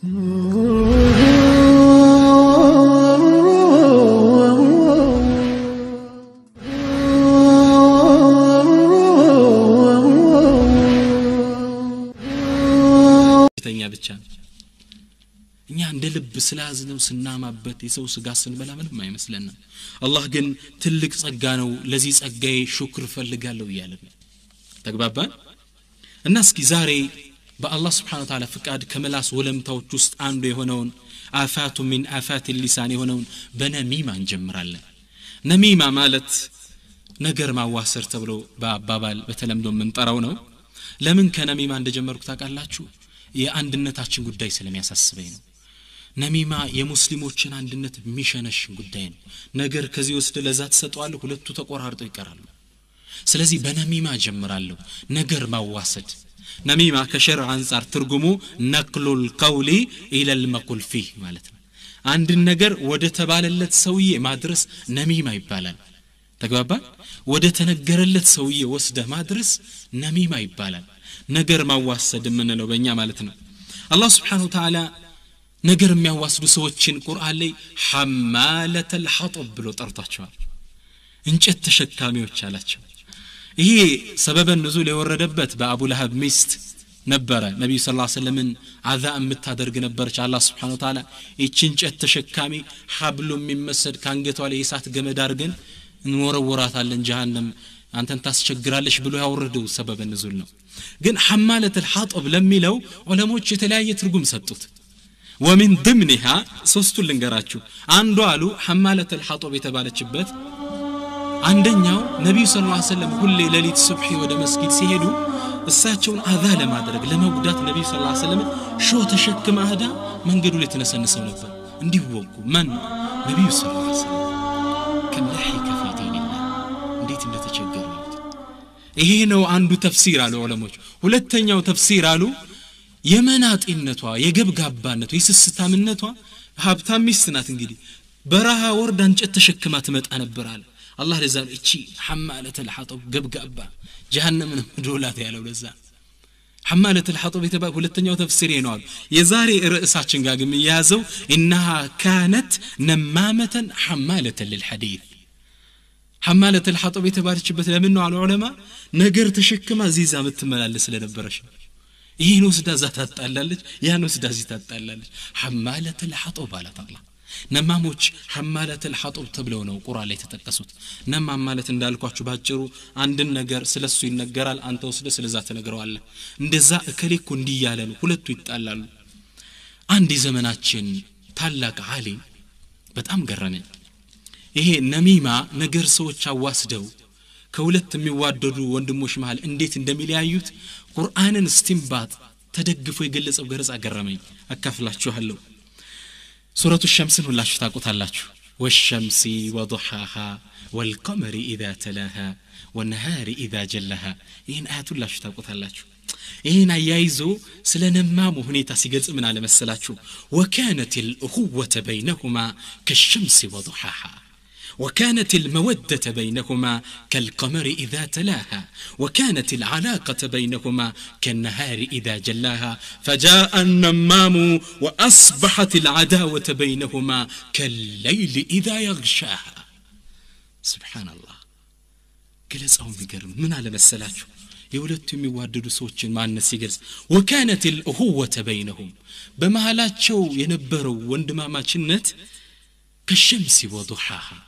ተኛ ብቻ እኛ እንደ ልብ ስላዝነው ስናማበት የሰው ስጋ ስንበላ ምንም አይመስለንም። አላህ ግን ትልቅ ጸጋ ነው። ለዚህ ጸጋዬ ሹክር ፈልጋለሁ እያለ ተግባባን እና እስኪ ዛሬ በአላህ ስብሓን ታላ ፍቃድ ከመላስ ወለምታዎች ውስጥ አንዱ የሆነውን አፋቱ ሚን አፋት ሊሳን የሆነውን በነሚማ እንጀምራለን ነሚማ ማለት ነገር ማዋሰር ተብሎ በአባባል በተለምዶ የምንጠራው ነው ለምን ከነሚማ እንደጀመርኩ ታውቃላችሁ የአንድነታችን ጉዳይ ስለሚያሳስበኝ ነው ነሚማ የሙስሊሞችን አንድነት የሚሸነሽን ጉዳይ ነው ነገር ከዚህ ወስድ ለዛ ትሰጠዋለሁ ሁለቱ ተቆራርጠው ይቀራሉ ስለዚህ በነሚማ ጀምራለሁ ነገር ማዋሰድ ነሚማ ከሸር አንጻር ትርጉሙ ነቅሉል ቀውሊ ኢለል መቁል ፊህ ማለት ነው አንድን ነገር ወደ ተባለለት ሰውዬ ማድረስ ነሚማ ይባላል ተግባባል ወደ ተነገረለት ሰውዬ ወስደ ማድረስ ነሚማ ይባላል ነገር ማዋሰድ የምንለው በእኛ ማለት ነው አላህ ስብሓን ተዓላ ነገር የሚያዋስዱ ሰዎችን ቁርአን ላይ ሐማለተል ሐጦብ ብሎ ጠርቷቸዋል እንጨት ተሸካሚዎች አላቸው ይሄ ሰበበ ንዙል የወረደበት በአቡላሀብ ሚስት ነበረ ነቢዩ ስ ስለምን አዛ የምታደርግ ነበረች አላ ስብን ታላ ይችን እንጨት ተሸካሚ ሀብሎ የሚመሰድ ከአንገቷ ላይ የእሳት ገመድ አርገን እንወረወራታለን ጀሃነም አንተን ታስቸግራለች ብሎ ያወረደው ሰበበ ንዙል ነው ግን ሐማለት ልሐጦብ ለሚለው ዑለሞች የተለያየ ትርጉም ሰጡት ወሚን ድምኒሃ ሶስቱን ልንገራችሁ አንዱ አሉ ሐማለት ልሐጦብ የተባለችበት አንደኛው ነቢዩ ስ ላ ሰለም ሁሌ ሌሊት ሱብሒ ወደ መስጊድ ሲሄዱ እሳቸውን አዛ ለማድረግ ለመጉዳት ነቢዩ ስ ላ ሰለምን ሾ ተሸክመ አህዳ መንገዱ ላይ የተነሰንሰው ነበር እንዲወጉ ማን ነቢዩ ስ ላ ሰለም እንዴት እንደተቸገሩ ይሄ ነው አንዱ ተፍሲር አሉ ዑለሞች ሁለተኛው ተፍሲር አሉ የመናጤነቷ የገብጋባነቷ የስስታምነቷ ሀብታም ሚስት ናት እንግዲህ በረሃ ወርዳ እንጨት ተሸክማ ትመጣ ነበር አለ الله رزا إشي حمالة الحطب جب قبة جهنم من مدولات يا لو رزا حمالة الحطب يتبقى كل التنيو تفسيري نوال يزاري رئيسا تشنقاق ميازو إنها كانت نمامة حمالة للحديث حمالة الحطب يتبقى تشبت لمنه على العلماء نقر ما زيزا متملال لسلنا برشو ይህን ውስዳ ዛታ ትጣላለች ያን ውስዳ ዚታ ትጣላለች ሐማለት ለሐጦ ባለ ጠቅላ ነማሞች ሐማለት ልሐጡብ ተብለው ነው ቁራ ላይ የተጠቀሱት ነማም ማለት እንዳልኳችሁ ባጭሩ አንድን ነገር ስለሱ ይነገራል አንተ ወስደ ስለዛ ትነግረዋለህ እንደዛ እከሌኮ እንዲህ ነው ሁለቱ ይጣላሉ አንድ የዘመናችን ታላቅ አሊም በጣም ገረመኝ ይሄ ነሚማ ነገር ሰዎች አዋስደው ከሁለት የሚዋደዱ ወንድሞች መሃል እንዴት እንደሚለያዩት ቁርአንን ስቲምባት ተደግፎ የገለጸው ገረጻ ገረመኝ አካፍላችኋለሁ سورة الشمس نقول لها شتاق والشمس وضحاها والقمر إذا تلاها والنهار إذا جلاها إن آيات الله شتاق إن أيايزو سلنا ما مهني تسيجز من على مسلاتشو وكانت الأخوة بينهما كالشمس وضحاها وكانت المودة بينهما كالقمر إذا تلاها وكانت العلاقة بينهما كالنهار إذا جلاها فجاء النمام وأصبحت العداوة بينهما كالليل إذا يغشاها ስብሓን አላህ ገለጻው የሚገርም ምን አለ መሰላችሁ የሁለቱ የሚዋደዱ ሰዎችን ማነት ሲገልጽ ወካነት ልእሁወተ በይነሁም በመሃላቸው የነበረው ወንድማማችነት كالشمس وضحاها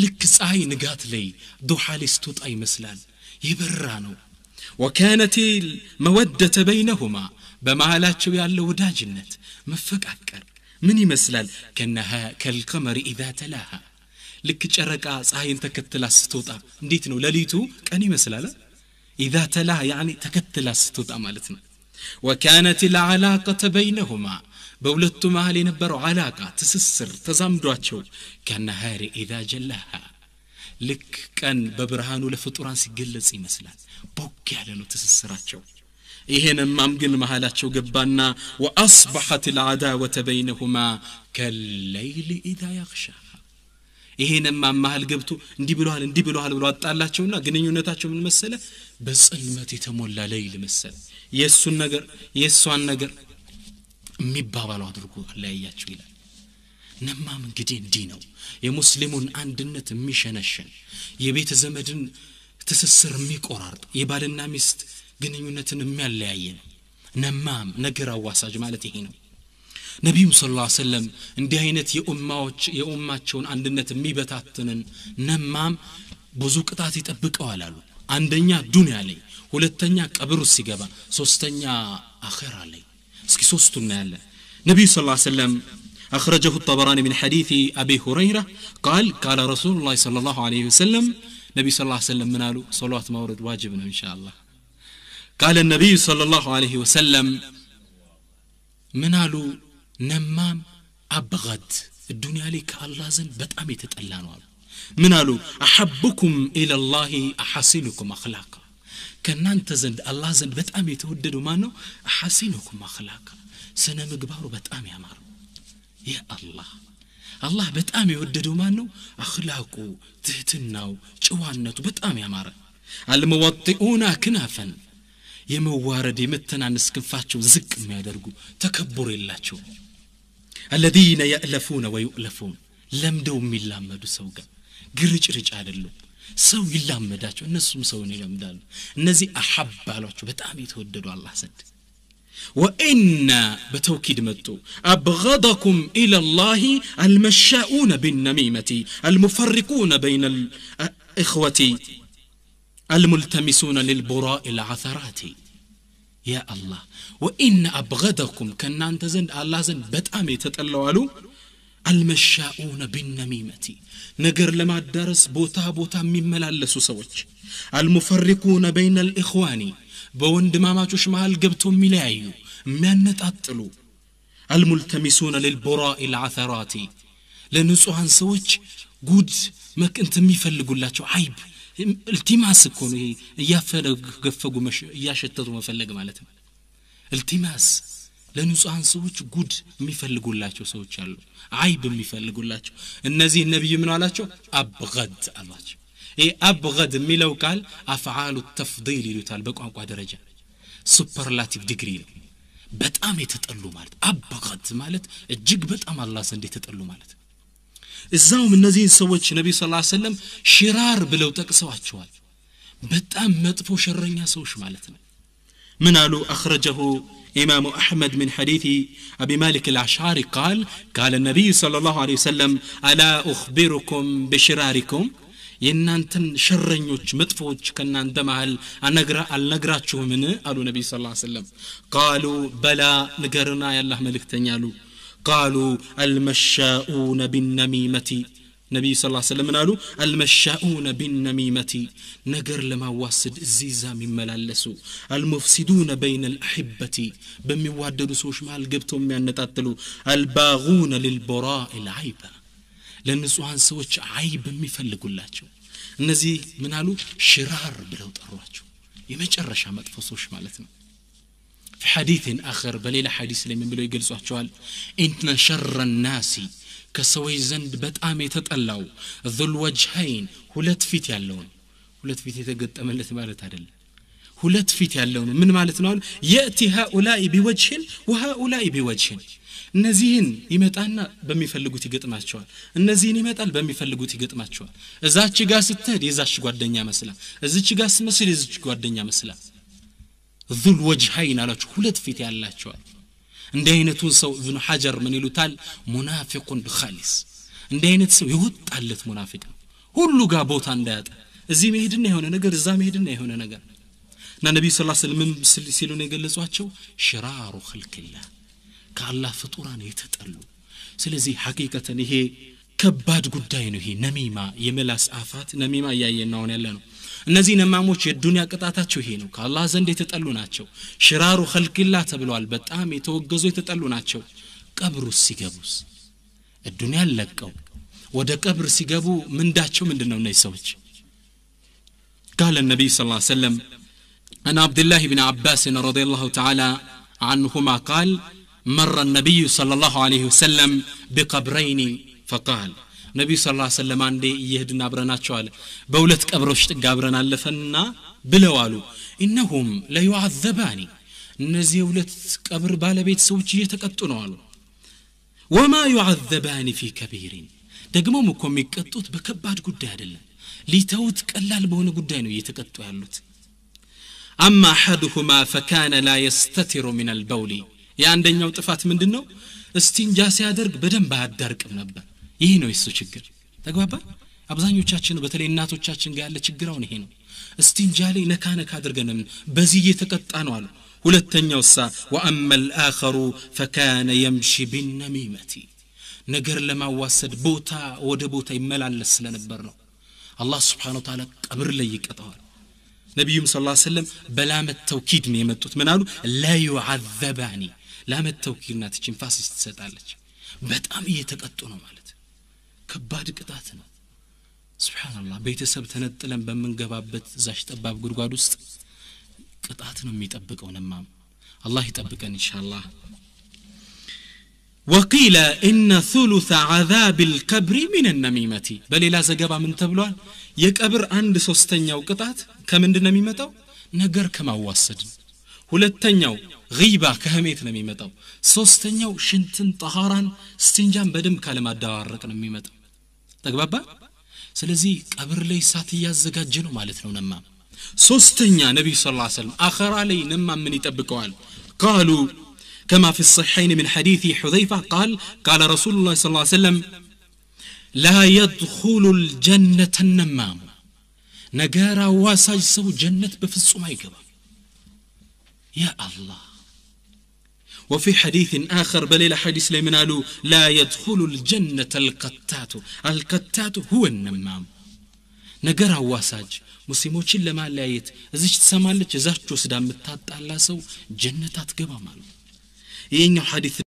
لك ساي نقات لي دو حالي ستوت اي مسلان يبرانو وكانت المودة بينهما بمعالات شوية اللودا جنة مفق أكر من مسلال كأنها كالقمر إذا تلاها لك تشارك آس هاي انت كتلا ستوتا نديتنو لليتو كاني مسلالة إذا تلاها يعني تكتلا ستوت مالتنا وكانت العلاقة بينهما በሁለቱ መሃል የነበረው አላቃ ትስስር ተዛምዷቸው ከነሃሪ ኢዛ ጀላሃ ልክ ቀን በብርሃኑ ለፍጡራን ሲገለጽ ይመስላል ቦግ ያለ ነው ትስስራቸው ይሄንማም ግን መሃላቸው ገባና ወአስበሐት ልዓዳወተ በይነሁማ ከለይል ኢዛ ያክሻ ይሄንማ መሃል ገብቶ እንዲህ ብለዋል እንዲህ ብለዋል ብሎ አጣላቸውና ግንኙነታቸው ምን መሰለ በጽልመት የተሞላ ለይል መሰለ የእሱን ነገር የእሷን ነገር የሚባባለው አድርጎ አለያያቸው ይላል ነማም እንግዲህ እንዲህ ነው የሙስሊሙን አንድነት የሚሸነሸን የቤተ ዘመድን ትስስር የሚቆራርጥ የባልና ሚስት ግንኙነትን የሚያለያየ ነው ነማም ነገር አዋሳጅ ማለት ይሄ ነው ነቢዩም ስለ ላ ሰለም እንዲህ አይነት የኡማዎች የኡማቸውን አንድነት የሚበታትንን ነማም ብዙ ቅጣት ይጠብቀዋል አሉ አንደኛ ዱንያ ላይ ሁለተኛ ቀብሩ ሲገባ ሶስተኛ አኸራ ላይ እስኪ ሶስቱ صلى الله عليه وسلم أخرجه الطبراني من حديث أبي هريرة قال قال رسول الله صلى الله عليه وسلم نبي صلى الله عليه وسلم منالو صلاة مورد واجبنا إن شاء الله قال النبي صلى الله عليه وسلم منالو نمام أبغد الدنيا لك الله زن بتأمي تتألانو منالو أحبكم إلى الله أحسنكم أخلاقا ከእናንተ ዘንድ አላህ ዘንድ በጣም የተወደደው ማን ነው ሐሲኑኩም አክላቅ ስነ ምግባሩ በጣም ያማር ይህ አላህ አላህ በጣም የወደደው ማን ነው አክላቁ ትህትናው ጭዋነቱ በጣም ያማረ አልመዋጢኡና ክናፈን የመዋረድ የመተናነስ ክንፋቸው ዝቅ የሚያደርጉ ተከቡር የላቸው አለዚነ የእለፉነ ወዩእለፉን ለምደው የሚላመዱ ሰው ጋር ግርጭርጭ አይደሉም ሰው ይላመዳቸው እነሱም ሰውን ይለምዳሉ እነዚህ አሐብ አሏቸው በጣም የተወደዱ አላህ ዘንድ ወኢና በተውኪድ መጡ አብገደኩም ኢላ ላህ አልመሻኡነ ቢነሚመቲ አልሙፈሪቁነ በይነ الإخوة الملتمسون للبراء العثرات يا الله وإن أبغضكم كنا أنت زند الله زند بتأمي تتلوالو المشاؤون بالنميمة نجر لما الدرس بوتا بوتا من ملال سوسوج المفرقون بين الإخوان بوند ما ماتوش مع القبتم ملايو ما نتأطلو الملتمسون للبراء العثرات لنسو عن سوج قد ما كنت ميفلقوا لاتو عيب التماس يكون يا فلق قفقوا مش يا شتتوا ما مالتهم التماس ለንጹሐን ሰዎች ጉድ የሚፈልጉላቸው ሰዎች አሉ አይብ የሚፈልጉላቸው እነዚህ ነቢዩ ምን አላቸው አብገድ አሏቸው ይህ አብገድ የሚለው ቃል አፍዓሉ ተፍዲል ይሉታል በቋንቋ ደረጃ ሱፐርላቲቭ ዲግሪ ነው በጣም የተጠሉ ማለት አበቀት ማለት እጅግ በጣም አላህ ዘንድ የተጠሉ ማለት እዛውም እነዚህን ሰዎች ነቢ ስ ሰለም ሽራር ብለው ጠቅሰዋቸዋል በጣም መጥፎ ሸረኛ ሰዎች ማለት ነው ምን አሉ አክረጀሁ إمام أحمد من حديث أبي مالك الأشعري قال قال النبي صلى الله عليه وسلم ألا أخبركم بشراركم የእናንተን ሸረኞች መጥፎዎች ከእናንተ መሃል አልነግራችሁምን አሉ ነቢ ስ ሰለም ቃሉ በላ ንገርና ያላህ መልእክተኛ አሉ ቃሉ አልመሻኡነ ቢነሚመቲ نبي صلى الله عليه وسلم قالوا المشاؤون بالنميمة نجر لما واسد زيزا من ملالسو المفسدون بين الأحبة بمي واددو سوش ما القبتو مي النتاتلو الباغون للبراء العيبة لأن سوان سوش عيب مي فلقو نزي من قالوا شرار بلو تروحو يما جرش فصوش فصوش مالتنا في حديث آخر بليل حديث لمن بلو يقل سوحشوال إنتنا شر الناسي ከሰዎች ዘንድ በጣም የተጠላው ዙል ወጅሀይን ሁለት ፊት ያለውን ሁለት ፊት የተገጠመለት ማለት አይደለም ሁለት ፊት ያለው ነው ምን ማለት ነው የእቲ ሃኡላይ ቢወጅህን ወሃኡላይ ቢወጅህን እነዚህን ይመጣና በሚፈልጉት ይገጥማቸዋል እነዚህን ይመጣል በሚፈልጉት ይገጥማቸዋል እዛች ጋር ስትሄድ የዛች ጓደኛ መስላ እዚች ጋር ስመስል የዚች ጓደኛ መስላ ዙል ወጅሀይን አላችሁ ሁለት ፊት ያላቸዋል እንዲህ አይነቱን ሰው እብኑ ሐጀር ምን ይሉታል ሙናፊቁን ኻሊስ እንዲህ አይነት ሰው የወጣለት ሙናፊቅ ነው ሁሉ ጋር ቦታ እንዳያጠ እዚህ መሄድና የሆነ ነገር እዛ መሄድና የሆነ ነገር እና ነቢዩ ስ ስልምን ሲሉ ነው የገለጿቸው ሽራሩ ክልክላህ ከአላህ ፍጡራን የተጠሉ ስለዚህ ሐቂቀተን ይሄ ከባድ ጉዳይ ነው ይሄ ነሚማ የመላስ አፋት ነሚማ እያየናውን ያለ ነው እነዚህ ነማሞች የዱንያ ቅጣታቸው ይሄ ነው ከአላህ ዘንድ የተጠሉ ናቸው ሽራሩ ኸልቅላ ተብለዋል በጣም የተወገዙ የተጠሉ ናቸው ቀብሩ ሲገቡስ እዱንያ ለቀው ወደ ቀብር ሲገቡ ምንዳቸው ምንድን ነው እነዚህ ሰዎች قال النبي صلى الله عليه وسلم عن عبد الله بن عباس رضي الله تعالى عنهما قال مر النبي صلى الله عليه وسلم بقبرين فقال ነቢዩ ስ ላ ሰለም አንዴ እየሄድን አብረናቸዋል በሁለት ቀብሮች ጥግ አብረን አለፈንና ብለው አሉ ኢነሁም ለዩዓዘባኒ እነዚህ የሁለት ቀብር ባለቤት ሰዎች እየተቀጡ ነው አሉ ወማ ዩዓዘባኒ ፊ ከቢሪን ደግሞም እኮ የሚቀጡት በከባድ ጉዳይ አይደለም ሊተውት ቀላል በሆነ ጉዳይ ነው እየተቀጡ ያሉት አማ አሐድሁማ ፈካነ ላ የስተትሩ ምን አልበውሊ የአንደኛው ጥፋት ምንድን ነው እስቲንጃ ሲያደርግ በደንብ አያዳርቅም ነበር ይሄ ነው የሱ ችግር ተግባባ አብዛኞቻችን በተለይ እናቶቻችን ጋር ያለ ችግር አሁን ይሄ ነው እስቲንጃ ላይ ነካ ነካ አድርገን በዚህ እየተቀጣ ነው አሉ ሁለተኛው ሳ ወአማ ልአኸሩ ፈካነ የምሺ ቢነሚመቲ ነገር ለማዋሰድ ቦታ ወደ ቦታ ይመላለስ ስለነበር ነው አላህ ስብሓን ታላ ቀብር ላይ ይቀጠዋል ነቢዩም ስ ሰለም በላመት ተውኪድ ነው የመጡት ምን አሉ ላዩዓዘባኒ ላመት ተውኪድ ናትችን ፋሲስ ትሰጣለች በጣም እየተቀጡ ነው ማለት سبحان الله ከባድ ቅጣት ነው ስብናላ ቤተሰብ ተነጥለን በምንገባበት ዛሽ ጠባብ ጉድጓድ ውስጥ ቅጣት ነው الله ነማም አላህ ይጠብቀን الله وقيل إن ثلث عذاب الكبر من النميمة بل إلى زجبا من تبلوان يكبر عند سوستنيا وقطعت كم عند النميمة تو نجر كما وصد ولتنيا غيبة كهميت النميمة تو سوستنيا شنتن طهارا استنجام بدم كلمة دار رك النميمة تو ተግባባ ስለዚህ ቀብር ላይ እሳት እያዘጋጀ ነው ማለት ነው ነማ ሶስተኛ ነቢዩ ስ ላ ሰለም አኸራ ላይ ነማ ምን ይጠብቀዋል ቃሉ كما في الصحيحين من حديث حذيفة قال قال رسول الله صلى الله عليه وسلم لا يدخل الجنة النمام نقارا واساج سو جنة بفصو ما يقبل يا الله وفي حديث آخر بل إلى حديث لمن قالوا لا يدخل الجنة القتات القتات هو النمام ነገር አዋሳጅ ሙስሊሞችን ለማለያየት እዚች ትሰማለች እዛች ወስዳ የምታጣላ ሰው ጀነት አትገባም አሉ ይህኛው ሐዲት